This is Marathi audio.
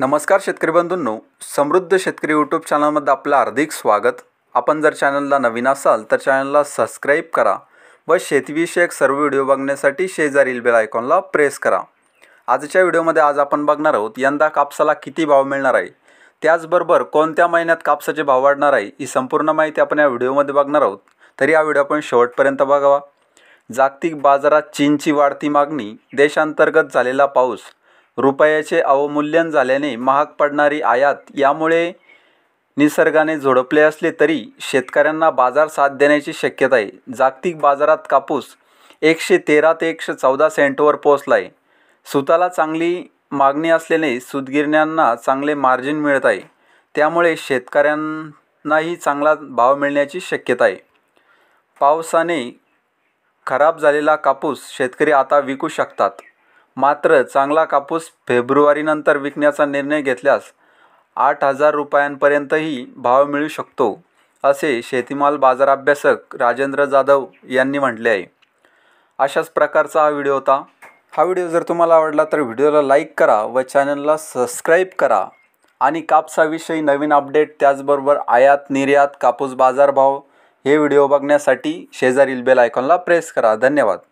नमस्कार शेतकरी बंधूंनो समृद्ध शेतकरी यूट्यूब चॅनलमध्ये आपलं हार्दिक स्वागत आपण जर चॅनलला नवीन असाल तर चॅनलला सबस्क्राईब करा व शेतीविषयक सर्व व्हिडिओ बघण्यासाठी शेजारील बेल आयकॉनला प्रेस करा आजच्या व्हिडिओमध्ये आज आपण बघणार आहोत यंदा कापसाला किती भाव मिळणार आहे त्याचबरोबर कोणत्या महिन्यात कापसाचे भाव वाढणार आहे ही संपूर्ण माहिती आपण या व्हिडिओमध्ये बघणार आहोत तरी हा व्हिडिओ आपण शेवटपर्यंत बघावा जागतिक बाजारात चीनची वाढती मागणी देशांतर्गत झालेला पाऊस रुपयाचे अवमूल्यन झाल्याने महाग पडणारी आयात यामुळे निसर्गाने झोडपले असले तरी शेतकऱ्यांना बाजार साथ देण्याची शक्यता आहे जागतिक बाजारात कापूस एकशे तेरा ते एकशे चौदा सेंटवर पोहोचला आहे सुताला चांगली मागणी असल्याने सुतगिरण्यांना चांगले मार्जिन मिळत आहे त्यामुळे शेतकऱ्यांनाही चांगला भाव मिळण्याची शक्यता आहे पावसाने खराब झालेला कापूस शेतकरी आता विकू शकतात मात्र चांगला कापूस फेब्रुवारीनंतर विकण्याचा निर्णय घेतल्यास आठ हजार रुपयांपर्यंतही भाव मिळू शकतो असे शेतीमाल बाजार अभ्यासक राजेंद्र जाधव यांनी म्हटले आहे अशाच प्रकारचा हा व्हिडिओ होता हा व्हिडिओ जर तुम्हाला आवडला तर व्हिडिओला लाईक करा व चॅनलला सबस्क्राईब करा आणि कापसाविषयी नवीन अपडेट त्याचबरोबर आयात निर्यात कापूस बाजारभाव हे व्हिडिओ बघण्यासाठी शेजारील बेल आयकॉनला प्रेस करा धन्यवाद